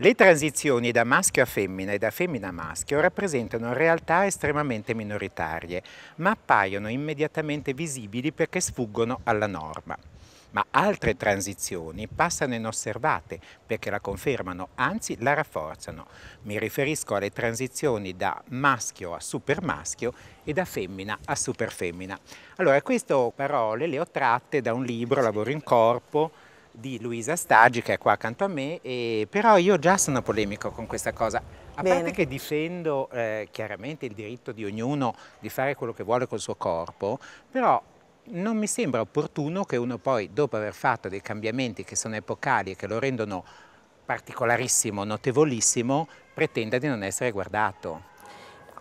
Le transizioni da maschio a femmina e da femmina a maschio rappresentano realtà estremamente minoritarie, ma appaiono immediatamente visibili perché sfuggono alla norma ma altre transizioni passano inosservate perché la confermano, anzi la rafforzano. Mi riferisco alle transizioni da maschio a supermaschio e da femmina a superfemmina. Allora, queste parole le ho tratte da un libro, Lavoro in Corpo, di Luisa Stagi che è qua accanto a me, però io già sono polemico con questa cosa. A Bene. parte che difendo eh, chiaramente il diritto di ognuno di fare quello che vuole col suo corpo, però non mi sembra opportuno che uno poi, dopo aver fatto dei cambiamenti che sono epocali e che lo rendono particolarissimo, notevolissimo, pretenda di non essere guardato.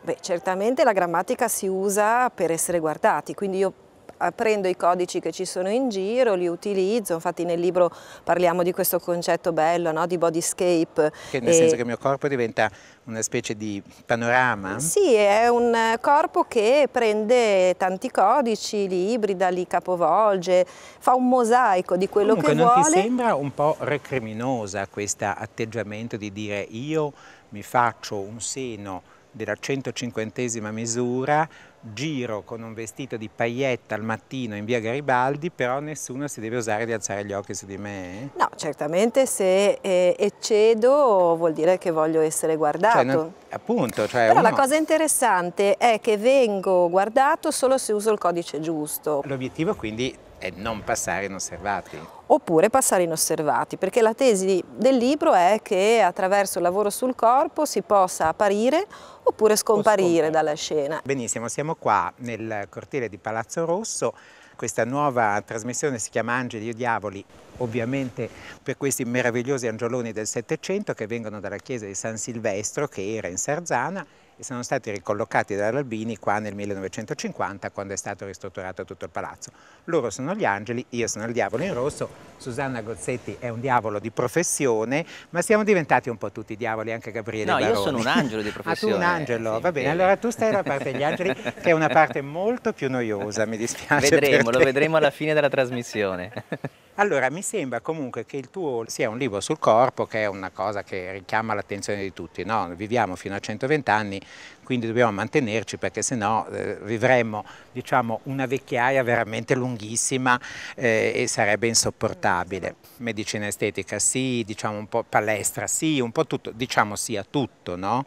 Beh, certamente la grammatica si usa per essere guardati, quindi io eh, prendo i codici che ci sono in giro, li utilizzo, infatti nel libro parliamo di questo concetto bello no? di bodyscape. Che nel e... senso eh, che il mio corpo diventa una specie di panorama? Sì, è un corpo che prende tanti codici, li ibrida, li capovolge, fa un mosaico di quello Comunque, che non vuole. non ti sembra un po' recriminosa questo atteggiamento di dire io mi faccio un seno della 150esima misura, giro con un vestito di paglietta al mattino in via Garibaldi, però nessuno si deve osare di alzare gli occhi su di me? No, certamente se eh, eccedo vuol dire che voglio essere guardato. Cioè, non, appunto. Cioè però uno... la cosa interessante è che vengo guardato solo se uso il codice giusto. L'obiettivo quindi è non passare inosservati. Oppure passare inosservati, perché la tesi del libro è che attraverso il lavoro sul corpo si possa apparire oppure scomparire dalla scena. Benissimo, siamo qua nel cortile di Palazzo Rosso questa nuova trasmissione si chiama Angeli o Diavoli, ovviamente per questi meravigliosi angioloni del Settecento che vengono dalla chiesa di San Silvestro che era in Sarzana e sono stati ricollocati dall'Albini qua nel 1950 quando è stato ristrutturato tutto il palazzo. Loro sono gli angeli, io sono il diavolo in rosso, Susanna Gozzetti è un diavolo di professione, ma siamo diventati un po' tutti diavoli, anche Gabriele No, Baroni. io sono un angelo di professione. Ah, tu un eh, angelo, sì, va bene, sì. allora tu stai dalla parte degli angeli che è una parte molto più noiosa, mi dispiace. Vedremo, lo vedremo alla fine della trasmissione. Allora, mi sembra comunque che il tuo sia un libro sul corpo, che è una cosa che richiama l'attenzione di tutti. No? Viviamo fino a 120 anni, quindi dobbiamo mantenerci perché sennò eh, vivremmo diciamo, una vecchiaia veramente lunghissima eh, e sarebbe insopportabile. Medicina estetica sì, diciamo un po' palestra sì, un po' tutto, diciamo sì a tutto, no?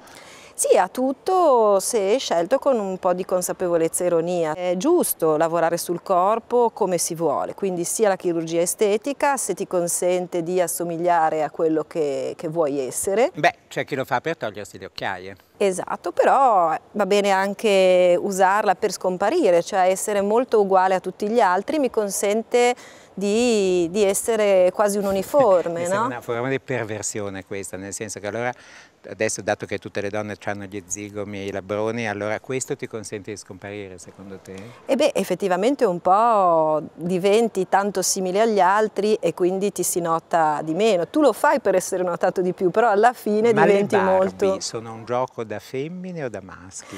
Sì, a tutto se scelto con un po' di consapevolezza e ironia. È giusto lavorare sul corpo come si vuole, quindi sia la chirurgia estetica se ti consente di assomigliare a quello che, che vuoi essere. Beh, c'è chi lo fa per togliersi le occhiaie. Esatto, però va bene anche usarla per scomparire, cioè essere molto uguale a tutti gli altri mi consente di, di essere quasi un uniforme. no? una forma di perversione questa, nel senso che allora adesso dato che tutte le donne hanno gli zigomi e i labroni, allora questo ti consente di scomparire secondo te? E beh, effettivamente un po' diventi tanto simile agli altri e quindi ti si nota di meno. Tu lo fai per essere notato di più, però alla fine Ma diventi le molto... sono un gioco da femmine o da maschi?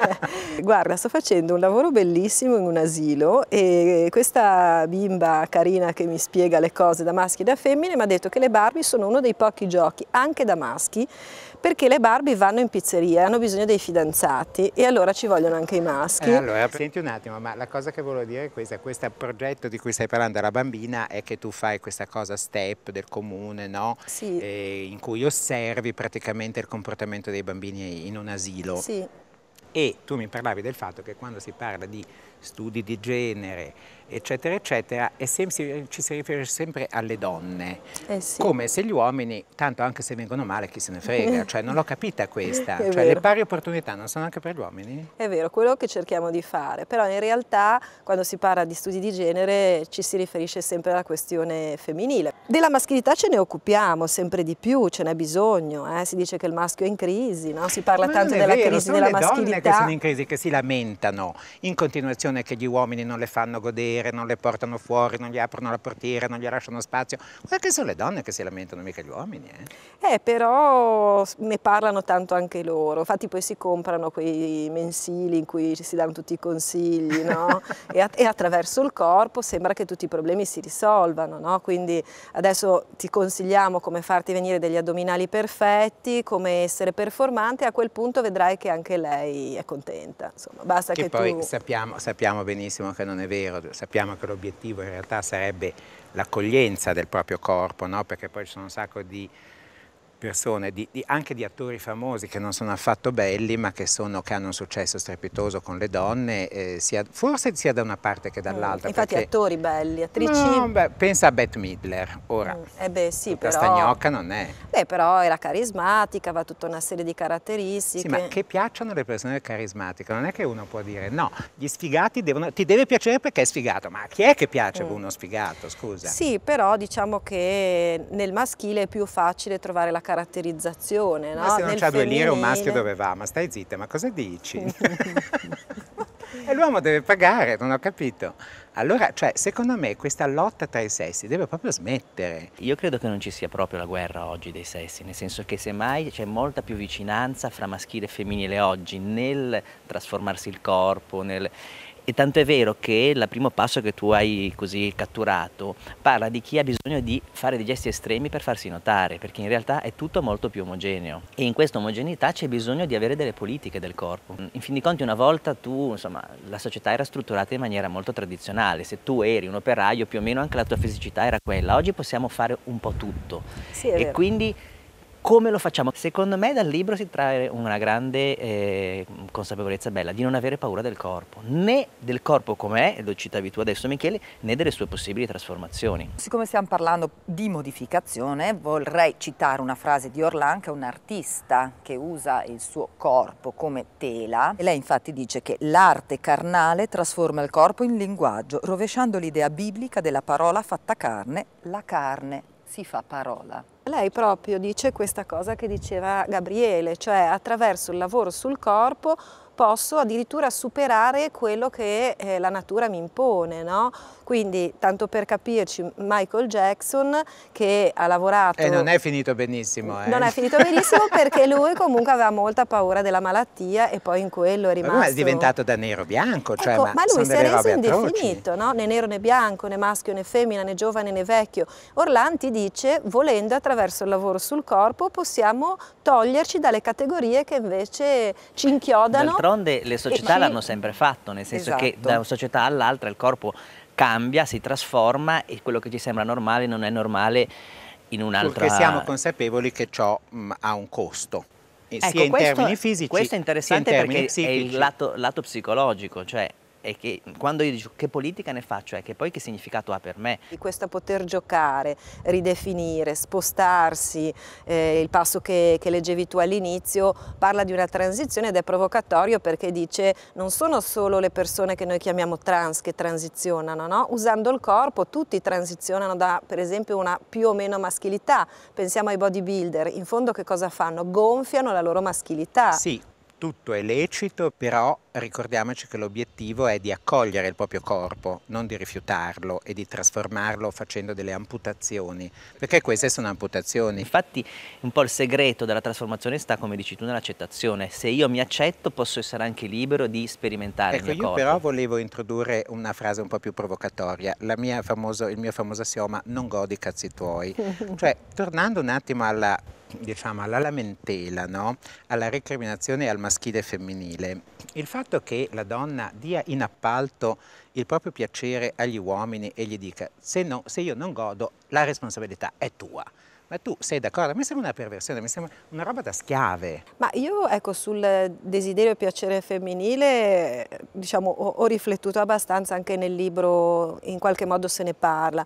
Guarda, sto facendo un lavoro bellissimo in un asilo e questa bimba carina che mi spiega le cose da maschi e da femmine mi ha detto che le Barbie sono uno dei pochi giochi, anche da maschi, perché le Barbie vanno in pizzeria, hanno bisogno dei fidanzati e allora ci vogliono anche i maschi. Eh, allora, senti un attimo, ma la cosa che volevo dire è questa, questo progetto di cui stai parlando alla bambina è che tu fai questa cosa step del comune, no? Sì. Eh, in cui osservi praticamente il comportamento dei bambini in un asilo. Sì. E tu mi parlavi del fatto che quando si parla di studi di genere, eccetera, eccetera, e sempre, ci si riferisce sempre alle donne, eh sì. come se gli uomini, tanto anche se vengono male, chi se ne frega, cioè non l'ho capita questa, cioè, vero. le pari opportunità non sono anche per gli uomini? È vero, quello che cerchiamo di fare, però in realtà quando si parla di studi di genere ci si riferisce sempre alla questione femminile. Della maschilità ce ne occupiamo sempre di più, ce n'è bisogno, eh? si dice che il maschio è in crisi, no? si parla tanto della vero, crisi della maschilità. Sono le donne che sono in crisi, che si lamentano in continuazione posizione che gli uomini non le fanno godere, non le portano fuori, non gli aprono la portiera, non gli lasciano spazio. Guarda che sono le donne che si lamentano, mica gli uomini. Eh, eh però ne parlano tanto anche loro, infatti poi si comprano quei mensili in cui ci si danno tutti i consigli, no? e, att e, attraverso il corpo sembra che tutti i problemi si risolvano, no? Quindi adesso ti consigliamo come farti venire degli addominali perfetti, come essere performante, a quel punto vedrai che anche lei è contenta. Insomma, basta che, che poi tu... sappiamo, sappiamo sappiamo benissimo che non è vero, sappiamo che l'obiettivo in realtà sarebbe l'accoglienza del proprio corpo, no? perché poi ci sono un sacco di persone, di, di, anche di attori famosi che non sono affatto belli ma che, sono, che hanno un successo strepitoso con le donne, eh, sia, forse sia da una parte che mm, dall'altra. Mm, infatti perché... attori belli, attrici... No, beh, pensa a Bette Midler, ora. Mm, eh beh sì, però... stagnocca non è. Beh però era carismatica, aveva tutta una serie di caratteristiche. Sì, ma che piacciono le persone carismatiche, non è che uno può dire no, gli sfigati devono... ti deve piacere perché è sfigato, ma chi è che piace mm. uno sfigato, scusa? Sì, però diciamo che nel maschile è più facile trovare la caratteristica caratterizzazione. Ma se non c'ha due lire un maschio dove va? Ma stai zitta, ma cosa dici? e l'uomo deve pagare, non ho capito. Allora, cioè, secondo me questa lotta tra i sessi deve proprio smettere. Io credo che non ci sia proprio la guerra oggi dei sessi, nel senso che semmai c'è molta più vicinanza fra maschile e femminile oggi nel trasformarsi il corpo, nel... E tanto è vero che il primo passo che tu hai così catturato parla di chi ha bisogno di fare dei gesti estremi per farsi notare, perché in realtà è tutto molto più omogeneo. E in questa omogeneità c'è bisogno di avere delle politiche del corpo. Mm, in fin dei conti una volta tu, insomma, la società era strutturata in maniera molto tradizionale. Se tu eri un operaio, più o meno anche la tua fisicità era quella. Oggi possiamo fare un po' tutto. Sì, e vero. quindi come lo facciamo? Secondo me dal libro si trae una grande eh, consapevolezza bella di non avere paura del corpo, né del corpo com'è, e lo citavi tu adesso Michele, né delle sue possibili trasformazioni. Siccome stiamo parlando di modificazione, vorrei citare una frase di Orlan, che è un artista che usa il suo corpo come tela. E lei infatti dice che l'arte carnale trasforma il corpo in linguaggio, rovesciando l'idea biblica della parola fatta carne, la carne si fa parola. Lei proprio dice questa cosa che diceva Gabriele, cioè attraverso il lavoro sul corpo posso addirittura superare quello che eh, la natura mi impone. No? Quindi, tanto per capirci, Michael Jackson che ha lavorato... E non è finito benissimo. Eh? Non è finito benissimo perché lui comunque aveva molta paura della malattia e poi in quello è rimasto... Ma è diventato da nero bianco, cioè ecco, ma, ma lui si è reso indefinito, no? né nero né bianco, né maschio né femmina, né giovane né vecchio. Orlanti dice, volendo attraverso il lavoro sul corpo possiamo toglierci dalle categorie che invece ci inchiodano d'altronde le società eh, l'hanno sempre fatto, nel senso esatto. che da una società all'altra il corpo cambia, si trasforma e quello che ci sembra normale non è normale in un'altra... Perché siamo consapevoli che ciò mh, mm, ha un costo. Ecco, sia in questo, termini fisici, questo è interessante perché psichici. è il lato, lato psicologico, cioè e che quando io dico che politica ne faccio è che poi che significato ha per me. Di questo poter giocare, ridefinire, spostarsi, eh, il passo che, che leggevi tu all'inizio parla di una transizione ed è provocatorio perché dice non sono solo le persone che noi chiamiamo trans che transizionano, no? usando il corpo tutti transizionano da per esempio una più o meno maschilità, pensiamo ai bodybuilder, in fondo che cosa fanno? Gonfiano la loro maschilità. Sì, tutto è lecito, però ricordiamoci che l'obiettivo è di accogliere il proprio corpo, non di rifiutarlo e di trasformarlo facendo delle amputazioni, perché queste sono amputazioni. Infatti un po' il segreto della trasformazione sta, come dici tu, nell'accettazione. Se io mi accetto posso essere anche libero di sperimentare ecco, il mio corpo. Io però volevo introdurre una frase un po' più provocatoria, mia famoso, il mio famoso assioma non godi cazzi tuoi. cioè, tornando un attimo alla diciamo, alla lamentela, no? alla recriminazione al maschile e femminile, il fatto che la donna dia in appalto il proprio piacere agli uomini e gli dica se, no, se io non godo la responsabilità è tua, ma tu sei d'accordo? Mi sembra una perversione, mi sembra una roba da schiave. Ma io ecco sul desiderio e piacere femminile, diciamo, ho, ho riflettuto abbastanza anche nel libro, in qualche modo se ne parla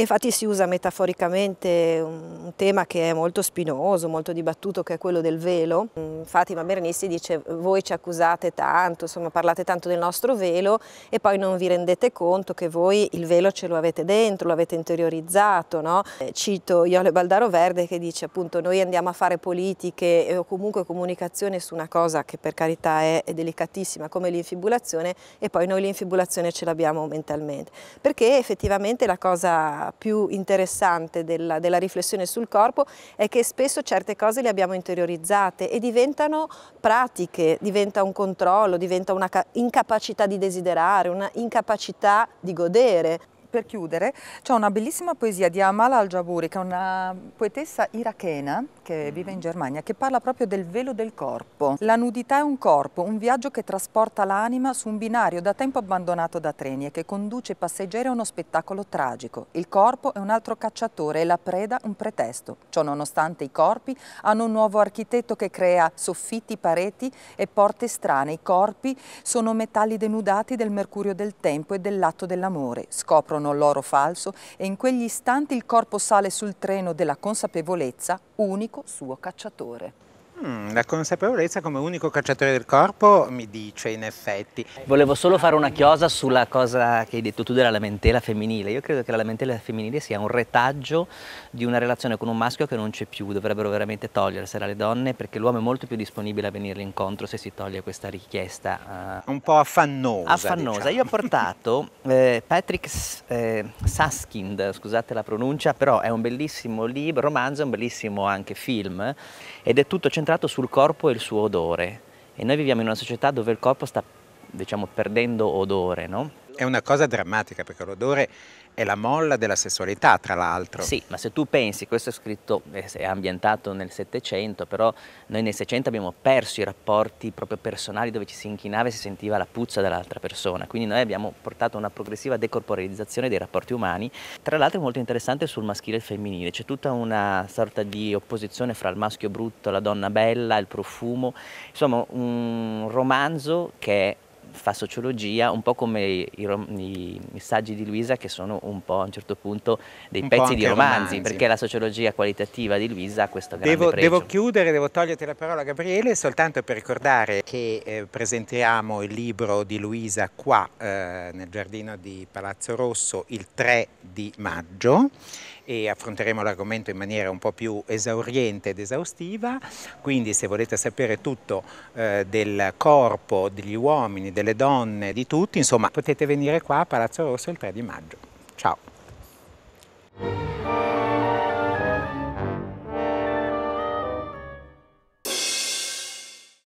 infatti si usa metaforicamente un tema che è molto spinoso, molto dibattuto, che è quello del velo. Mm, Fatima Bernissi dice voi ci accusate tanto, insomma parlate tanto del nostro velo e poi non vi rendete conto che voi il velo ce lo avete dentro, lo avete interiorizzato. No? Eh, cito Iole Baldaro Verde che dice appunto noi andiamo a fare politiche o comunque comunicazione su una cosa che per carità è, è delicatissima come l'infibulazione e poi noi l'infibulazione ce l'abbiamo mentalmente. Perché effettivamente la cosa più interessante della, della, riflessione sul corpo è che spesso certe cose le abbiamo interiorizzate e diventano pratiche, diventa un controllo, diventa una incapacità di desiderare, una incapacità di godere per chiudere c'è una bellissima poesia di Amal Al-Jaburi, che è una poetessa irachena che mm. vive in Germania, che parla proprio del velo del corpo. La nudità è un corpo, un viaggio che trasporta l'anima su un binario da tempo abbandonato da treni e che conduce i passeggeri a uno spettacolo tragico. Il corpo è un altro cacciatore e la preda un pretesto. Ciò nonostante i corpi hanno un nuovo architetto che crea soffitti, pareti e porte strane. I corpi sono metalli denudati del mercurio del tempo e dell'atto dell'amore. Scoprono scoprono l'oro falso e in quegli istanti il corpo sale sul treno della consapevolezza, unico suo cacciatore. Mm, la consapevolezza come unico cacciatore del corpo mi dice in effetti. Volevo solo fare una chiosa sulla cosa che hai detto tu della lamentela femminile. Io credo che la lamentela femminile sia un retaggio di una relazione con un maschio che non c'è più, dovrebbero veramente togliersela le donne perché l'uomo è molto più disponibile a venirle incontro se si toglie questa richiesta. Uh, un po' affannosa. Affannosa. Diciamo. Io ho portato eh, Patrick eh, Saskind, scusate la pronuncia, però è un bellissimo libro, romanzo, è un bellissimo anche film ed è tutto 100% concentrato sul corpo e il suo odore e noi viviamo in una società dove il corpo sta diciamo, perdendo odore, no? è una cosa drammatica perché l'odore è la molla della sessualità, tra l'altro. Sì, ma se tu pensi, questo è scritto, eh, è ambientato nel Settecento, però noi nel Seicento abbiamo perso i rapporti proprio personali dove ci si inchinava e si sentiva la puzza dell'altra persona, quindi noi abbiamo portato una progressiva decorporalizzazione dei rapporti umani. Tra l'altro è molto interessante sul maschile e femminile, c'è tutta una sorta di opposizione fra il maschio brutto, la donna bella, il profumo, insomma un romanzo che fa sociologia, un po' come i, i, i, saggi di Luisa che sono un po' a un certo punto dei un pezzi di romanzi, romanzi, perché la sociologia qualitativa di Luisa ha questo grande devo, pregio. Devo chiudere, devo toglierti la parola Gabriele, soltanto per ricordare che eh, presentiamo il libro di Luisa qua eh, nel giardino di Palazzo Rosso il 3 di maggio e affronteremo l'argomento in maniera un po' più esauriente ed esaustiva, quindi se volete sapere tutto eh, del corpo degli uomini, delle donne, di tutti, insomma potete venire qua a Palazzo Rosso il 3 di maggio. Ciao!